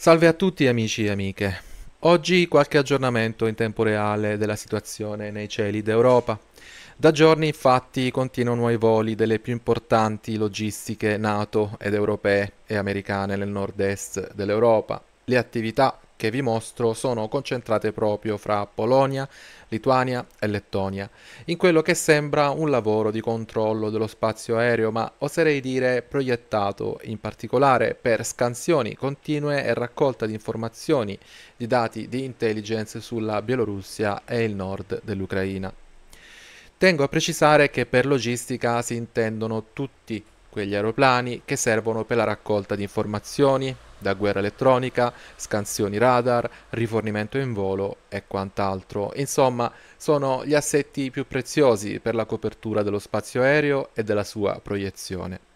Salve a tutti amici e amiche. Oggi qualche aggiornamento in tempo reale della situazione nei cieli d'Europa. Da giorni infatti continuano i voli delle più importanti logistiche NATO ed europee e americane nel nord-est dell'Europa. Le attività che vi mostro sono concentrate proprio fra Polonia, Lituania e Lettonia, in quello che sembra un lavoro di controllo dello spazio aereo, ma oserei dire proiettato in particolare per scansioni continue e raccolta di informazioni, di dati di intelligence sulla Bielorussia e il nord dell'Ucraina. Tengo a precisare che per logistica si intendono tutti quegli aeroplani che servono per la raccolta di informazioni, da guerra elettronica, scansioni radar, rifornimento in volo e quant'altro. Insomma, sono gli assetti più preziosi per la copertura dello spazio aereo e della sua proiezione.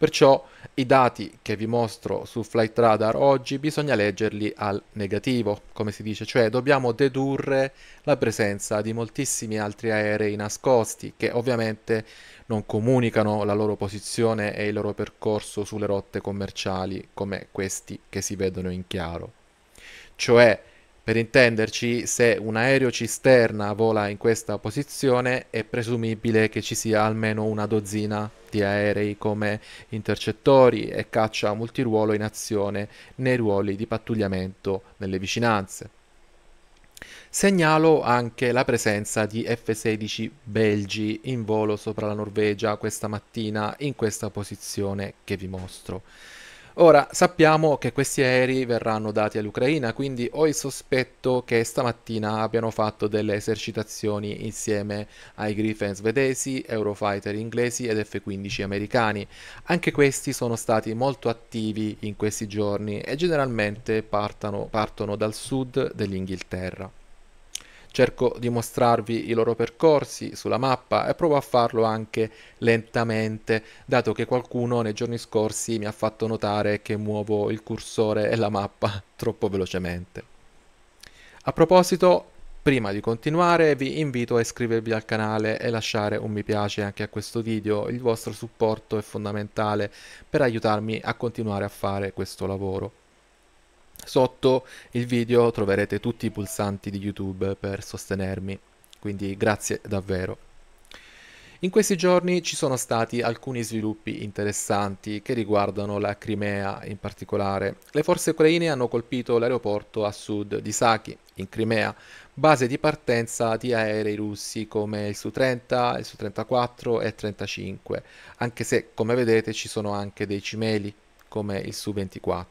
Perciò i dati che vi mostro su Flight Radar oggi bisogna leggerli al negativo, come si dice, cioè dobbiamo dedurre la presenza di moltissimi altri aerei nascosti che ovviamente non comunicano la loro posizione e il loro percorso sulle rotte commerciali come questi che si vedono in chiaro. Cioè per intenderci, se un aereo cisterna vola in questa posizione è presumibile che ci sia almeno una dozzina di aerei come intercettori e caccia multiruolo in azione nei ruoli di pattugliamento nelle vicinanze. Segnalo anche la presenza di F-16 belgi in volo sopra la Norvegia questa mattina in questa posizione che vi mostro. Ora sappiamo che questi aerei verranno dati all'Ucraina, quindi ho il sospetto che stamattina abbiano fatto delle esercitazioni insieme ai Griffin svedesi, Eurofighter inglesi ed F-15 americani. Anche questi sono stati molto attivi in questi giorni e generalmente partano, partono dal sud dell'Inghilterra. Cerco di mostrarvi i loro percorsi sulla mappa e provo a farlo anche lentamente, dato che qualcuno nei giorni scorsi mi ha fatto notare che muovo il cursore e la mappa troppo velocemente. A proposito, prima di continuare vi invito a iscrivervi al canale e lasciare un mi piace anche a questo video, il vostro supporto è fondamentale per aiutarmi a continuare a fare questo lavoro. Sotto il video troverete tutti i pulsanti di YouTube per sostenermi, quindi grazie davvero. In questi giorni ci sono stati alcuni sviluppi interessanti che riguardano la Crimea in particolare. Le forze ucraine hanno colpito l'aeroporto a sud di Saki, in Crimea, base di partenza di aerei russi come il Su-30, il Su-34 e 35, anche se come vedete ci sono anche dei cimeli come il Su-24.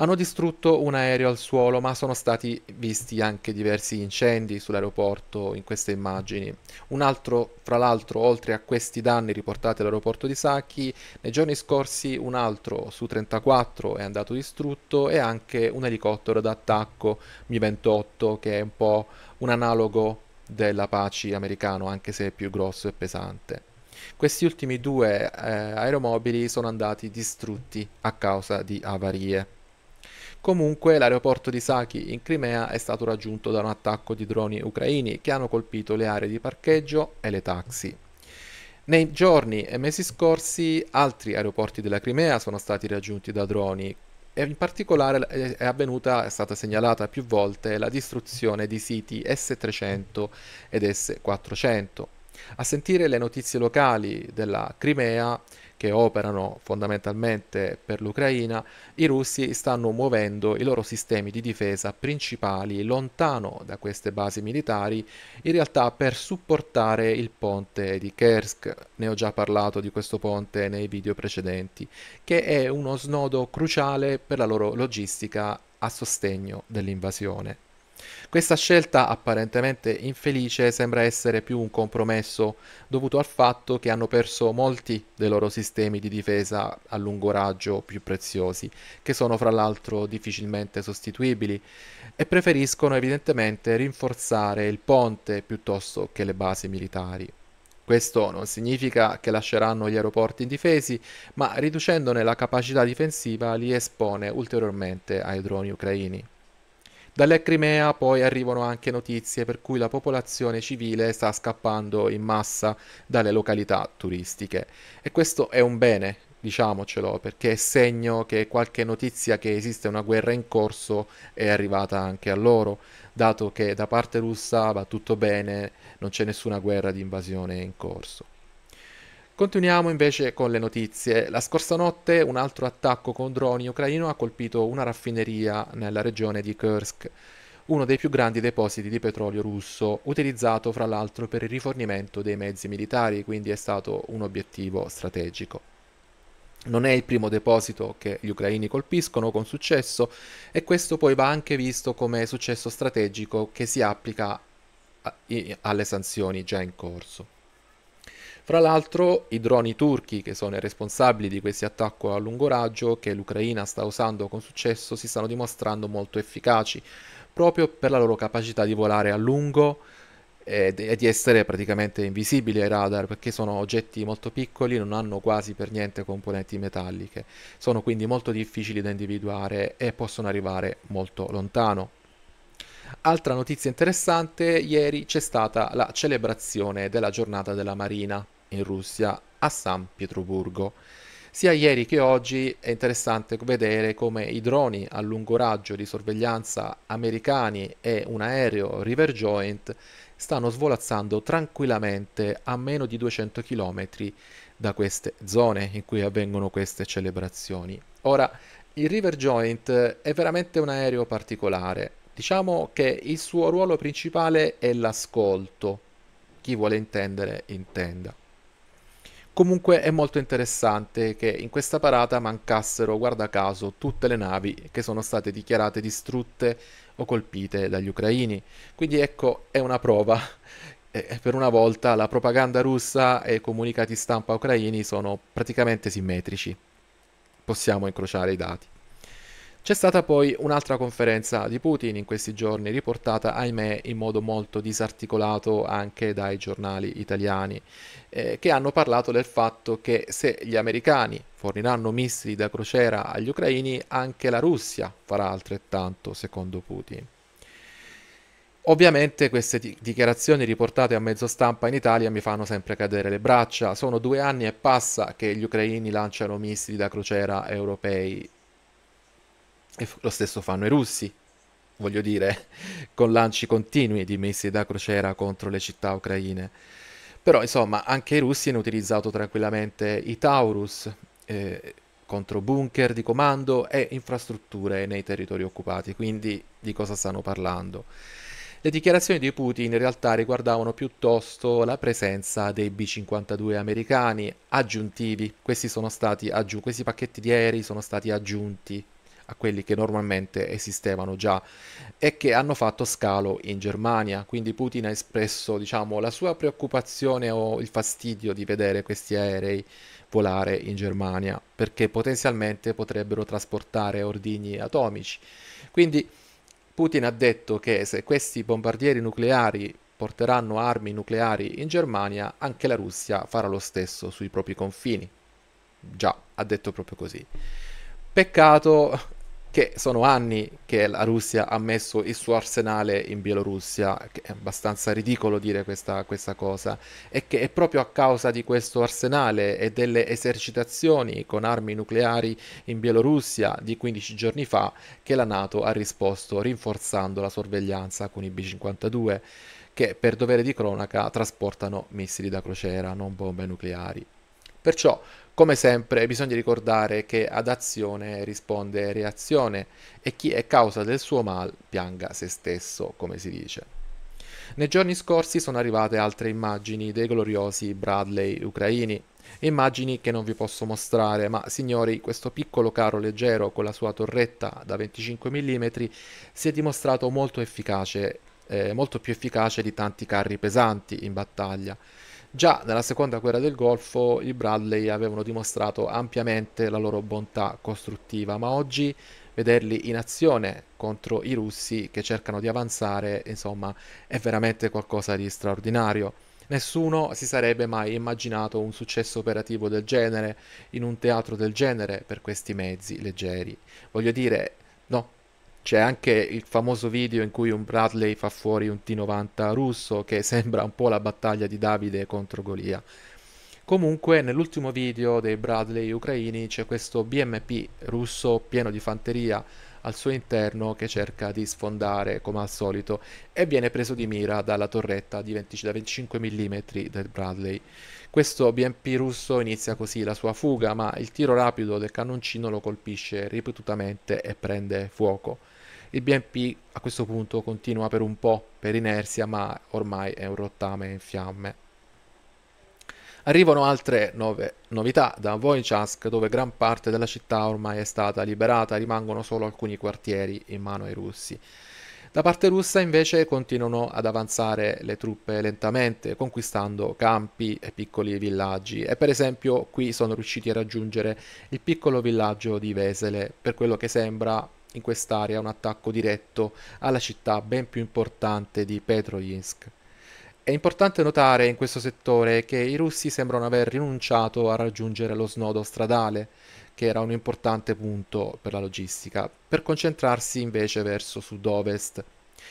Hanno distrutto un aereo al suolo, ma sono stati visti anche diversi incendi sull'aeroporto in queste immagini. Un altro, fra l'altro, oltre a questi danni riportati all'aeroporto di Sacchi, nei giorni scorsi un altro su 34 è andato distrutto e anche un elicottero d'attacco Mi-28 che è un po' un analogo della dell'Apache americano, anche se è più grosso e pesante. Questi ultimi due eh, aeromobili sono andati distrutti a causa di avarie. Comunque l'aeroporto di Saki in Crimea è stato raggiunto da un attacco di droni ucraini che hanno colpito le aree di parcheggio e le taxi. Nei giorni e mesi scorsi altri aeroporti della Crimea sono stati raggiunti da droni e in particolare è avvenuta, è stata segnalata più volte la distruzione di siti S300 ed S400. A sentire le notizie locali della Crimea che operano fondamentalmente per l'Ucraina, i russi stanno muovendo i loro sistemi di difesa principali lontano da queste basi militari, in realtà per supportare il ponte di Kersk. Ne ho già parlato di questo ponte nei video precedenti, che è uno snodo cruciale per la loro logistica a sostegno dell'invasione. Questa scelta apparentemente infelice sembra essere più un compromesso dovuto al fatto che hanno perso molti dei loro sistemi di difesa a lungo raggio più preziosi, che sono fra l'altro difficilmente sostituibili, e preferiscono evidentemente rinforzare il ponte piuttosto che le basi militari. Questo non significa che lasceranno gli aeroporti indifesi, ma riducendone la capacità difensiva li espone ulteriormente ai droni ucraini. Dalla Crimea poi arrivano anche notizie per cui la popolazione civile sta scappando in massa dalle località turistiche e questo è un bene, diciamocelo, perché è segno che qualche notizia che esiste una guerra in corso è arrivata anche a loro, dato che da parte russa va tutto bene, non c'è nessuna guerra di invasione in corso. Continuiamo invece con le notizie. La scorsa notte un altro attacco con droni ucraino ha colpito una raffineria nella regione di Kursk, uno dei più grandi depositi di petrolio russo, utilizzato fra l'altro per il rifornimento dei mezzi militari, quindi è stato un obiettivo strategico. Non è il primo deposito che gli ucraini colpiscono con successo e questo poi va anche visto come successo strategico che si applica alle sanzioni già in corso. Fra l'altro i droni turchi, che sono i responsabili di questi attacchi a lungo raggio che l'Ucraina sta usando con successo, si stanno dimostrando molto efficaci, proprio per la loro capacità di volare a lungo e, di essere praticamente invisibili ai radar, perché sono oggetti molto piccoli, non hanno quasi per niente componenti metalliche, sono quindi molto difficili da individuare e possono arrivare molto lontano. Altra notizia interessante, ieri c'è stata la celebrazione della giornata della Marina, in Russia, a San Pietroburgo. Sia ieri che oggi è interessante vedere come i droni a lungo raggio di sorveglianza americani e un aereo River Joint stanno svolazzando tranquillamente a meno di 200 km da queste zone in cui avvengono queste celebrazioni. Ora, il River Joint è veramente un aereo particolare. Diciamo che il suo ruolo principale è l'ascolto. Chi vuole intendere, intenda. Comunque è molto interessante che in questa parata mancassero, guarda caso, tutte le navi che sono state dichiarate distrutte o colpite dagli ucraini. Quindi ecco, è una prova. per una volta la propaganda russa e i comunicati stampa ucraini sono praticamente simmetrici. Possiamo incrociare i dati. C'è stata poi un'altra conferenza di Putin in questi giorni, riportata ahimè in modo molto disarticolato anche dai giornali italiani, eh, che hanno parlato del fatto che se gli americani forniranno missili da crociera agli ucraini, anche la Russia farà altrettanto, secondo Putin. Ovviamente queste dichiarazioni riportate a mezzo stampa in Italia mi fanno sempre cadere le braccia. Sono due anni e passa che gli ucraini lanciano missili da crociera europei e lo stesso fanno i russi, voglio dire, con lanci continui di missili da crociera contro le città ucraine. Però insomma, anche i russi hanno utilizzato tranquillamente i Taurus eh, contro bunker di comando e infrastrutture nei territori occupati, quindi di cosa stanno parlando? Le dichiarazioni di Putin in realtà riguardavano piuttosto la presenza dei B-52 americani aggiuntivi, questi, aggi- questi pacchetti di aerei sono stati aggiunti a quelli che normalmente esistevano già e che hanno fatto scalo in Germania. Quindi Putin ha espresso diciamo, la sua preoccupazione o il fastidio di vedere questi aerei volare in Germania perché potenzialmente potrebbero trasportare ordigni atomici. Quindi Putin ha detto che se questi bombardieri nucleari porteranno armi nucleari in Germania, anche la Russia farà lo stesso sui propri confini. Già, ha detto proprio così. Peccato che sono anni che la Russia ha messo il suo arsenale in Bielorussia, che è abbastanza ridicolo dire questa, questa, cosa, e che è proprio a causa di questo arsenale e delle esercitazioni con armi nucleari in Bielorussia di 15 giorni fa che la Nato ha risposto rinforzando la sorveglianza con i B-52, che per dovere di cronaca trasportano missili da crociera, non bombe nucleari. Perciò, come sempre, bisogna ricordare che ad azione risponde reazione e chi è causa del suo mal pianga se stesso, come si dice. Nei giorni scorsi sono arrivate altre immagini dei gloriosi Bradley ucraini, immagini che non vi posso mostrare, ma signori, questo piccolo carro leggero con la sua torretta da 25 mm si è dimostrato molto efficace, eh, molto più efficace di tanti carri pesanti in battaglia. Già nella seconda guerra del Golfo i Bradley avevano dimostrato ampiamente la loro bontà costruttiva, ma oggi vederli in azione contro i russi che cercano di avanzare, insomma, è veramente qualcosa di straordinario. Nessuno si sarebbe mai immaginato un successo operativo del genere in un teatro del genere per questi mezzi leggeri. Voglio dire, no, c'è anche il famoso video in cui un Bradley fa fuori un T90 russo che sembra un po' la battaglia di Davide contro Golia. Comunque nell'ultimo video dei Bradley ucraini c'è questo BMP russo pieno di fanteria al suo interno che cerca di sfondare come al solito e viene preso di mira dalla torretta di 20, da 25 mm del Bradley. Questo BMP russo inizia così la sua fuga ma il tiro rapido del cannoncino lo colpisce ripetutamente e prende fuoco. Il BNP a questo punto continua per un po' per inerzia, ma ormai è un rottame in fiamme. Arrivano altre nove novità da Voichask, dove gran parte della città ormai è stata liberata, rimangono solo alcuni quartieri in mano ai russi. Da parte russa invece continuano ad avanzare le truppe lentamente, conquistando campi e piccoli villaggi e per esempio qui sono riusciti a raggiungere il piccolo villaggio di Vesele, per quello che sembra in quest'area un attacco diretto alla città ben più importante di Petroinsk. È importante notare in questo settore che i russi sembrano aver rinunciato a raggiungere lo snodo stradale, che era un importante punto per la logistica, per concentrarsi invece verso sud-ovest.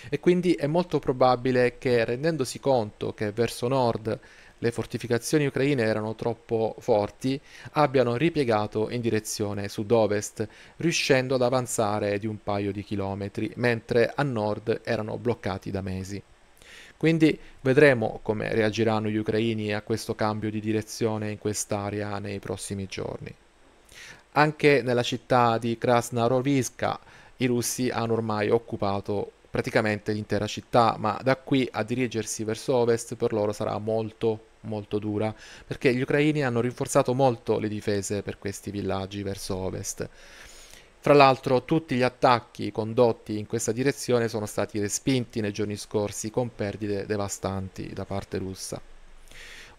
E quindi è molto probabile che rendendosi conto che verso nord le fortificazioni ucraine erano troppo forti, abbiano ripiegato in direzione sud-ovest, riuscendo ad avanzare di un paio di chilometri, mentre a nord erano bloccati da mesi. Quindi vedremo come reagiranno gli ucraini a questo cambio di direzione in quest'area nei prossimi giorni. Anche nella città di Krasnarovska i russi hanno ormai occupato praticamente l'intera città, ma da qui a dirigersi verso ovest per loro sarà molto molto dura, perché gli ucraini hanno rinforzato molto le difese per questi villaggi verso ovest. Fra l'altro tutti gli attacchi condotti in questa direzione sono stati respinti nei giorni scorsi con perdite devastanti da parte russa.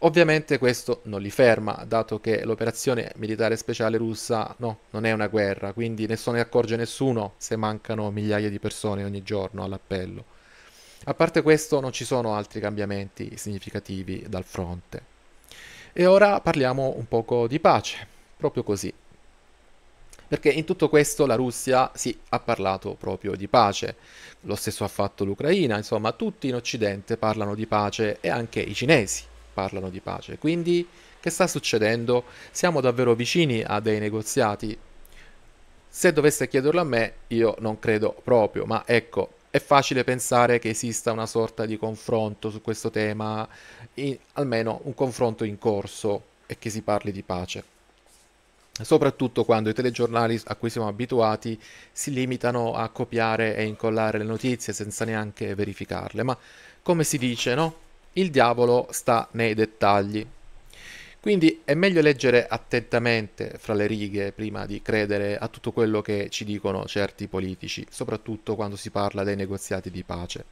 Ovviamente questo non li ferma, dato che l'operazione militare speciale russa no, non è una guerra, quindi nessuno ne accorge nessuno se mancano migliaia di persone ogni giorno all'appello. A parte questo non ci sono altri cambiamenti significativi dal fronte. E ora parliamo un poco di pace, proprio così. Perché in tutto questo la Russia sì, ha parlato proprio di pace, lo stesso ha fatto l'Ucraina, insomma tutti in Occidente parlano di pace e anche i cinesi parlano di pace. Quindi che sta succedendo? Siamo davvero vicini a dei negoziati? Se dovesse chiederlo a me, io non credo proprio, ma ecco, è facile pensare che esista una sorta di confronto su questo tema, in, almeno un confronto in corso e che si parli di pace. Soprattutto quando i telegiornali a cui siamo abituati si limitano a copiare e incollare le notizie senza neanche verificarle. Ma come si dice, no? il diavolo sta nei dettagli. Quindi è meglio leggere attentamente fra le righe prima di credere a tutto quello che ci dicono certi politici, soprattutto quando si parla dei negoziati di pace.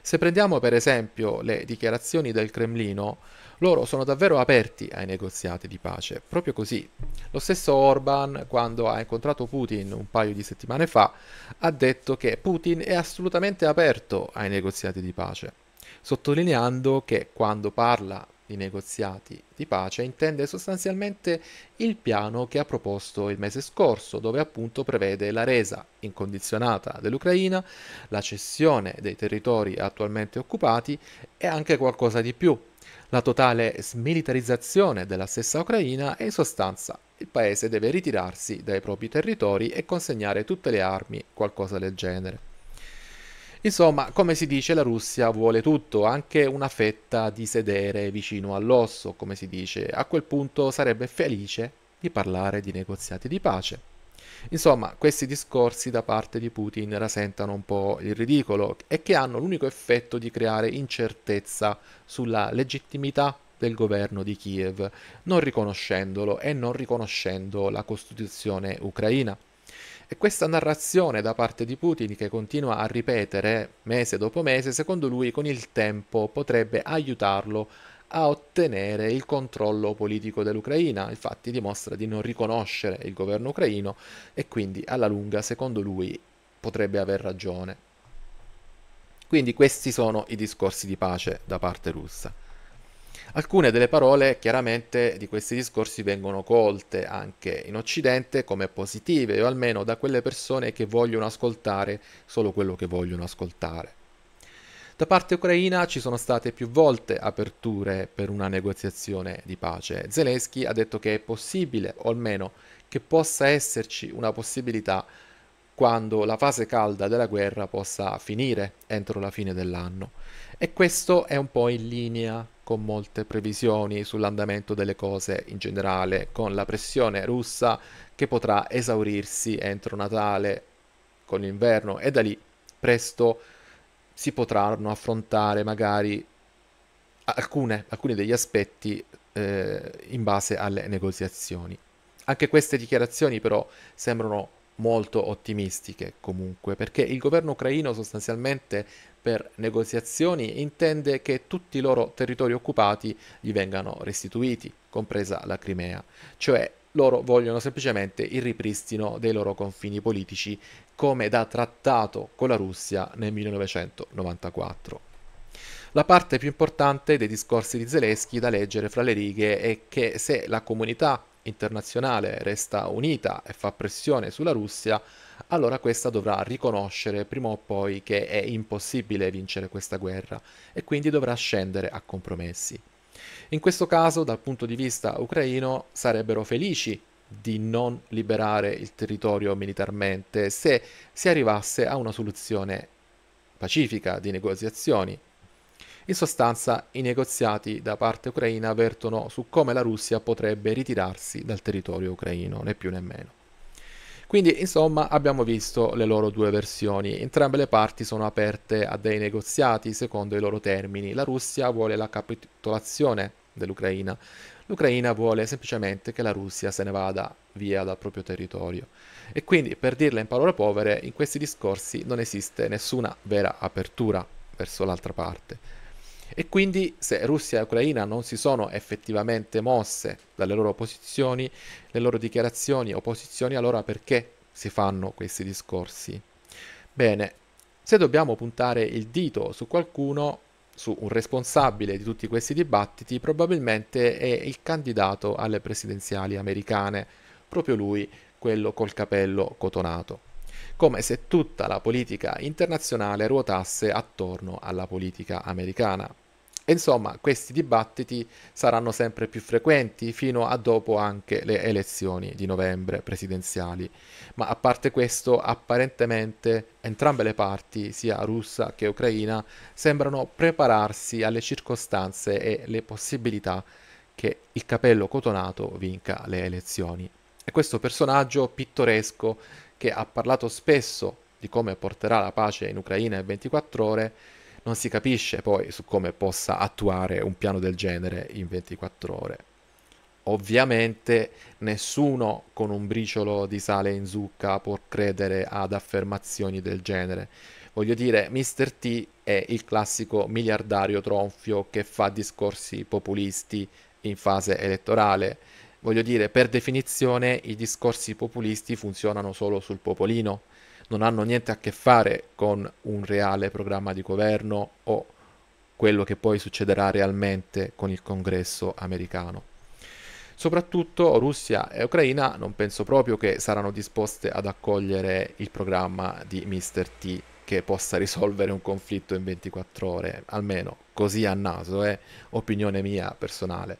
Se prendiamo per esempio le dichiarazioni del Cremlino, loro sono davvero aperti ai negoziati di pace, proprio così. Lo stesso Orban, quando ha incontrato Putin un paio di settimane fa, ha detto che Putin è assolutamente aperto ai negoziati di pace sottolineando che quando parla di negoziati di pace intende sostanzialmente il piano che ha proposto il mese scorso, dove appunto prevede la resa incondizionata dell'Ucraina, la cessione dei territori attualmente occupati e anche qualcosa di più, la totale smilitarizzazione della stessa Ucraina e in sostanza il paese deve ritirarsi dai propri territori e consegnare tutte le armi, qualcosa del genere. Insomma, come si dice, la Russia vuole tutto, anche una fetta di sedere vicino all'osso, come si dice. A quel punto sarebbe felice di parlare di negoziati di pace. Insomma, questi discorsi da parte di Putin rasentano un po' il ridicolo e che hanno l'unico effetto di creare incertezza sulla legittimità del governo di Kiev, non riconoscendolo e non riconoscendo la Costituzione ucraina. E questa narrazione da parte di Putin che continua a ripetere mese dopo mese, secondo lui con il tempo potrebbe aiutarlo a ottenere il controllo politico dell'Ucraina, infatti dimostra di non riconoscere il governo ucraino e quindi alla lunga, secondo lui, potrebbe aver ragione. Quindi questi sono i discorsi di pace da parte russa. Alcune delle parole chiaramente di questi discorsi vengono colte anche in Occidente come positive o almeno da quelle persone che vogliono ascoltare solo quello che vogliono ascoltare. Da parte ucraina ci sono state più volte aperture per una negoziazione di pace. Zelensky ha detto che è possibile, o almeno che possa esserci una possibilità quando la fase calda della guerra possa finire entro la fine dell'anno. E questo è un po' in linea con molte previsioni sull'andamento delle cose in generale, con la pressione russa che potrà esaurirsi entro Natale con l'inverno e da lì presto si potranno affrontare magari alcune, alcuni degli aspetti eh, in base alle negoziazioni. Anche queste dichiarazioni però sembrano molto ottimistiche comunque, perché il governo ucraino sostanzialmente per negoziazioni intende che tutti i loro territori occupati gli vengano restituiti, compresa la Crimea, cioè loro vogliono semplicemente il ripristino dei loro confini politici come da trattato con la Russia nel 1994. La parte più importante dei discorsi di Zelensky da leggere fra le righe è che se la comunità internazionale resta unita e fa pressione sulla Russia, allora questa dovrà riconoscere prima o poi che è impossibile vincere questa guerra e quindi dovrà scendere a compromessi. In questo caso, dal punto di vista ucraino, sarebbero felici di non liberare il territorio militarmente se si arrivasse a una soluzione pacifica di negoziazioni in sostanza i negoziati da parte ucraina avvertono su come la Russia potrebbe ritirarsi dal territorio ucraino, né più né meno. Quindi insomma abbiamo visto le loro due versioni, entrambe le parti sono aperte a dei negoziati secondo i loro termini, la Russia vuole la capitolazione dell'Ucraina, l'Ucraina vuole semplicemente che la Russia se ne vada via dal proprio territorio e quindi per dirla in parole povere in questi discorsi non esiste nessuna vera apertura verso l'altra parte. E quindi se Russia e Ucraina non si sono effettivamente mosse dalle loro posizioni, le loro dichiarazioni o posizioni, allora perché si fanno questi discorsi? Bene, se dobbiamo puntare il dito su qualcuno, su un responsabile di tutti questi dibattiti, probabilmente è il candidato alle presidenziali americane, proprio lui, quello col capello cotonato come se tutta la politica internazionale ruotasse attorno alla politica americana. E insomma, questi dibattiti saranno sempre più frequenti fino a dopo anche le elezioni di novembre presidenziali. Ma a parte questo, apparentemente entrambe le parti, sia russa che ucraina, sembrano prepararsi alle circostanze e le possibilità che il capello cotonato vinca le elezioni. E questo personaggio pittoresco che ha parlato spesso di come porterà la pace in Ucraina in 24 ore non si capisce poi su come possa attuare un piano del genere in 24 ore. Ovviamente nessuno con un briciolo di sale in zucca può credere ad affermazioni del genere. Voglio dire, Mr. T è il classico miliardario tronfio che fa discorsi populisti in fase elettorale. Voglio dire, per definizione i discorsi populisti funzionano solo sul popolino non hanno niente a che fare con un reale programma di governo o quello che poi succederà realmente con il congresso americano. Soprattutto Russia e Ucraina non penso proprio che saranno disposte ad accogliere il programma di Mr. T che possa risolvere un conflitto in 24 ore, almeno così a naso, è eh? opinione mia personale.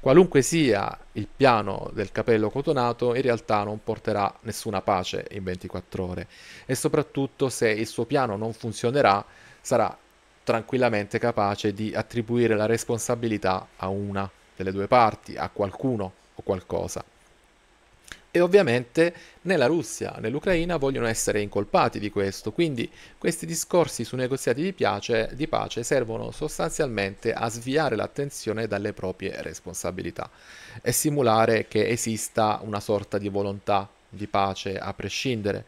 Qualunque sia il piano del capello cotonato, in realtà non porterà nessuna pace in 24 ore e soprattutto se il suo piano non funzionerà sarà tranquillamente capace di attribuire la responsabilità a una delle due parti, a qualcuno o qualcosa e ovviamente né la Russia né l'Ucraina vogliono essere incolpati di questo, quindi questi discorsi su negoziati di, piace, di pace servono sostanzialmente a sviare l'attenzione dalle proprie responsabilità e simulare che esista una sorta di volontà di pace a prescindere.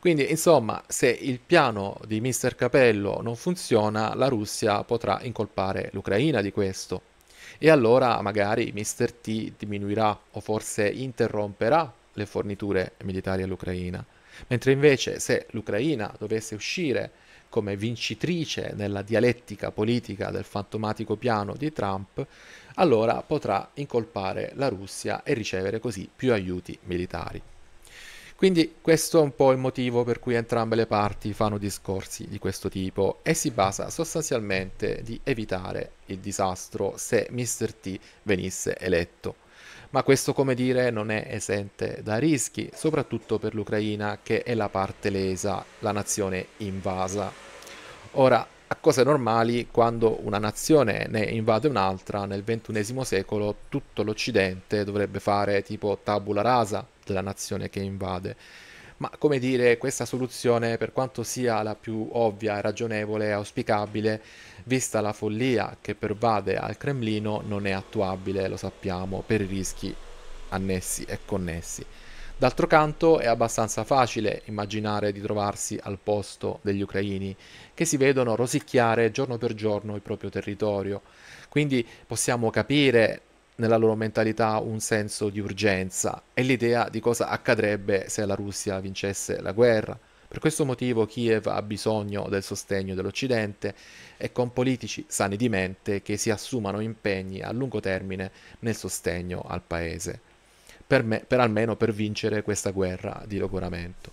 Quindi, insomma, se il piano di Mister Capello non funziona, la Russia potrà incolpare l'Ucraina di questo e allora magari Mr. T diminuirà o forse interromperà le forniture militari all'Ucraina. Mentre invece se l'Ucraina dovesse uscire come vincitrice nella dialettica politica del fantomatico piano di Trump, allora potrà incolpare la Russia e ricevere così più aiuti militari. Quindi questo è un po' il motivo per cui entrambe le parti fanno discorsi di questo tipo e si basa sostanzialmente di evitare il disastro se Mr. T venisse eletto. Ma questo, come dire, non è esente da rischi, soprattutto per l'Ucraina che è la parte lesa, la nazione invasa. Ora, a cose normali quando una nazione ne invade un'altra nel XXI secolo tutto l'Occidente dovrebbe fare tipo tabula rasa della nazione che invade. Ma come dire, questa soluzione, per quanto sia la più ovvia, ragionevole e auspicabile, vista la follia che pervade al Cremlino, non è attuabile, lo sappiamo, per i rischi annessi e connessi. D'altro canto è abbastanza facile immaginare di trovarsi al posto degli ucraini, che si vedono rosicchiare giorno per giorno il proprio territorio. Quindi possiamo capire nella loro mentalità un senso di urgenza e l'idea di cosa accadrebbe se la Russia vincesse la guerra. Per questo motivo Kiev ha bisogno del sostegno dell'Occidente e con politici sani di mente che si assumano impegni a lungo termine nel sostegno al paese per, me, per almeno per vincere questa guerra di logoramento.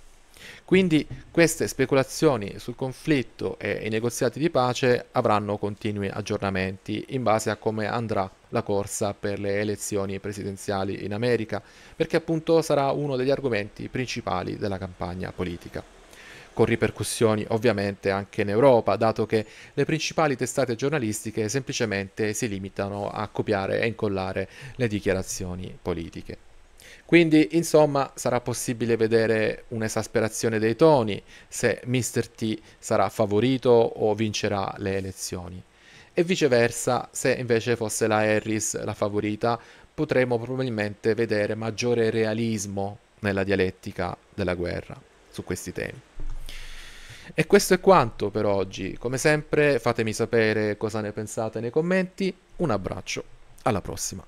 Quindi queste speculazioni sul conflitto e i negoziati di pace avranno continui aggiornamenti in base a come andrà la corsa per le elezioni presidenziali in America, perché appunto sarà uno degli argomenti principali della campagna politica. Con ripercussioni ovviamente anche in Europa, dato che le principali testate giornalistiche semplicemente si limitano a copiare e incollare le dichiarazioni politiche. Quindi, insomma, sarà possibile vedere un'esasperazione dei toni se Mr. T sarà favorito o vincerà le elezioni. E viceversa, se invece fosse la Harris la favorita, potremo probabilmente vedere maggiore realismo nella dialettica della guerra su questi temi. E questo è quanto per oggi. Come sempre fatemi sapere cosa ne pensate nei commenti. Un abbraccio, alla prossima.